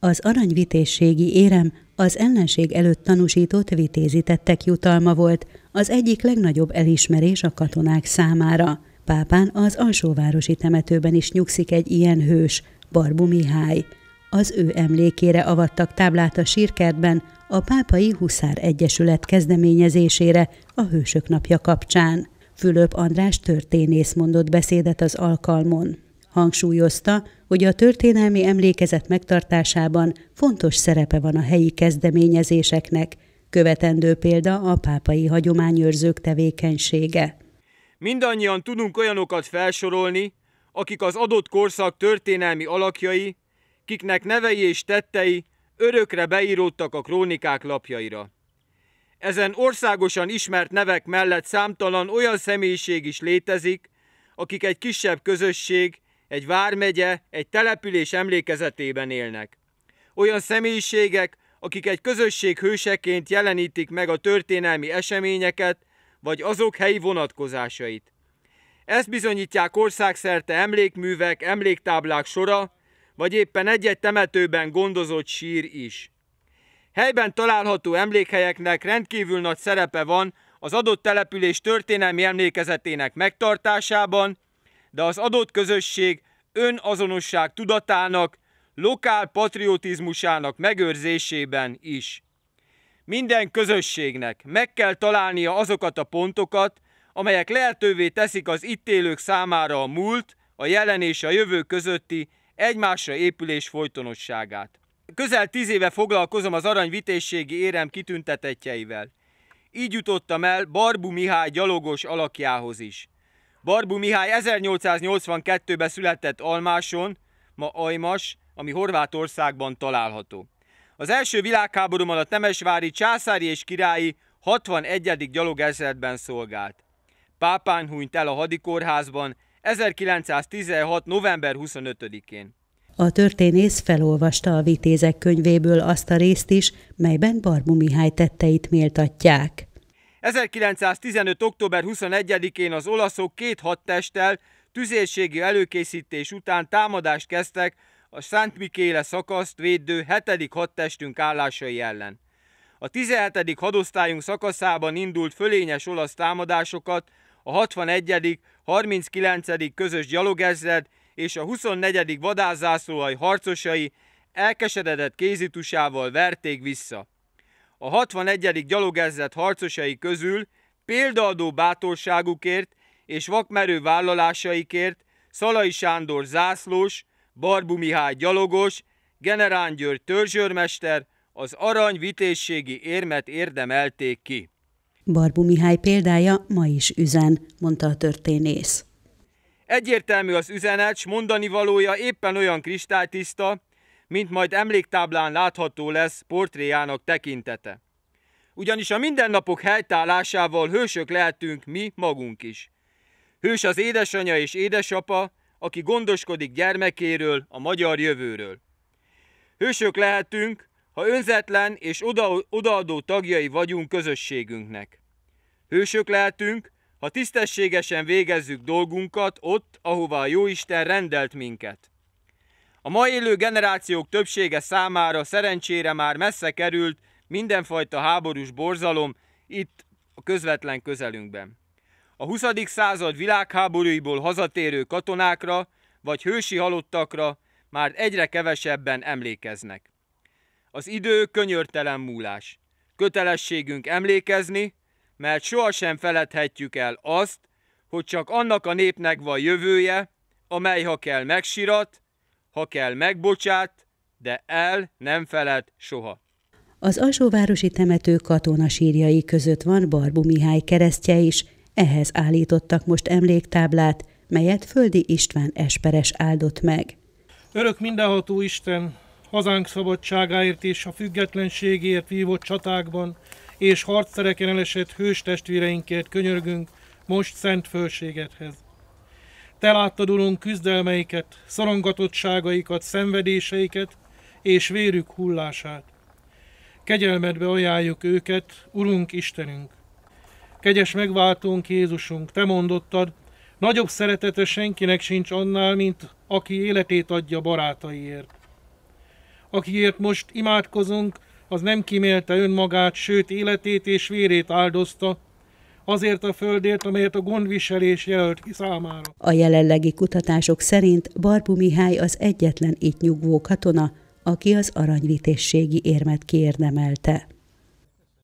Az aranyvitészségi érem az ellenség előtt tanúsított vitézitettek jutalma volt, az egyik legnagyobb elismerés a katonák számára. Pápán az alsóvárosi temetőben is nyugszik egy ilyen hős, Barbu Mihály. Az ő emlékére avattak táblát a sírkertben a Pápai Huszár Egyesület kezdeményezésére a Hősök Napja kapcsán. Fülöp András történész mondott beszédet az alkalmon. Hangsúlyozta, hogy a történelmi emlékezet megtartásában fontos szerepe van a helyi kezdeményezéseknek, követendő példa a pápai hagyományőrzők tevékenysége. Mindannyian tudunk olyanokat felsorolni, akik az adott korszak történelmi alakjai, kiknek nevei és tettei örökre beíródtak a krónikák lapjaira. Ezen országosan ismert nevek mellett számtalan olyan személyiség is létezik, akik egy kisebb közösség, egy vármegye, egy település emlékezetében élnek. Olyan személyiségek, akik egy közösség hőseként jelenítik meg a történelmi eseményeket, vagy azok helyi vonatkozásait. Ezt bizonyítják országszerte emlékművek, emléktáblák sora, vagy éppen egy-egy temetőben gondozott sír is. Helyben található emlékhelyeknek rendkívül nagy szerepe van az adott település történelmi emlékezetének megtartásában, de az adott közösség önazonosság tudatának, lokál patriotizmusának megőrzésében is. Minden közösségnek meg kell találnia azokat a pontokat, amelyek lehetővé teszik az itt élők számára a múlt, a jelen és a jövő közötti egymásra épülés folytonosságát. Közel tíz éve foglalkozom az aranyvitésségi érem kitüntetetjeivel. Így jutottam el Barbu Mihály gyalogos alakjához is. Barbu Mihály 1882-ben született Almáson, ma Ajmas, ami Horvátországban található. Az első világháború alatt Nemesvári császári és királyi 61. gyalogezredben szolgált. Pápán hunyt el a hadikórházban 1916. november 25-én. A történész felolvasta a vitézek könyvéből azt a részt is, melyben Barbu Mihály tetteit méltatják. 1915. október 21-én az olaszok két hadtesttel tüzérségi előkészítés után támadást kezdtek a Szent Mikéle szakaszt védő 7. hadtestünk állásai ellen. A 17. hadosztályunk szakaszában indult fölényes olasz támadásokat a 61., 39. közös gyalogezred és a 24. vadászászlóai harcosai elkeseredett kézitusával verték vissza a 61. gyalogezzet harcosai közül példaadó bátorságukért és vakmerő vállalásaikért Szalai Sándor zászlós, Barbu Mihály gyalogos, Generán György törzsőrmester az arany vitézségi érmet érdemelték ki. Barbu Mihály példája ma is üzen, mondta a történész. Egyértelmű az üzenet, s mondani valója éppen olyan kristálytiszta, mint majd emléktáblán látható lesz portréjának tekintete. Ugyanis a mindennapok helytállásával hősök lehetünk mi magunk is. Hős az édesanyja és édesapa, aki gondoskodik gyermekéről, a magyar jövőről. Hősök lehetünk, ha önzetlen és oda- odaadó tagjai vagyunk közösségünknek. Hősök lehetünk, ha tisztességesen végezzük dolgunkat ott, ahová a Jóisten rendelt minket. A mai élő generációk többsége számára szerencsére már messze került mindenfajta háborús borzalom itt a közvetlen közelünkben. A 20. század világháborúiból hazatérő katonákra vagy hősi halottakra már egyre kevesebben emlékeznek. Az idő könyörtelen múlás. Kötelességünk emlékezni, mert sohasem feledhetjük el azt, hogy csak annak a népnek van jövője, amely ha kell megsirat, ha kell megbocsát, de el nem feled soha. Az alsóvárosi temető katona sírjai között van Barbu Mihály keresztje is, ehhez állítottak most emléktáblát, melyet Földi István Esperes áldott meg. Örök mindenható Isten, hazánk szabadságáért és a függetlenségért vívott csatákban és harcszereken elesett hős testvéreinkért könyörgünk most szent Fölségethez. Te láttad, Urunk, küzdelmeiket, szorongatottságaikat, szenvedéseiket és vérük hullását. Kegyelmedbe ajánljuk őket, Urunk Istenünk. Kegyes megváltónk Jézusunk, Te mondottad, nagyobb szeretete senkinek sincs annál, mint aki életét adja barátaiért. Akiért most imádkozunk, az nem kimélte önmagát, sőt életét és vérét áldozta, azért a földért, amelyet a gondviselés jelölt ki számára. A jelenlegi kutatások szerint Barbu Mihály az egyetlen itt nyugvó katona, aki az aranyvitésségi érmet kiérdemelte.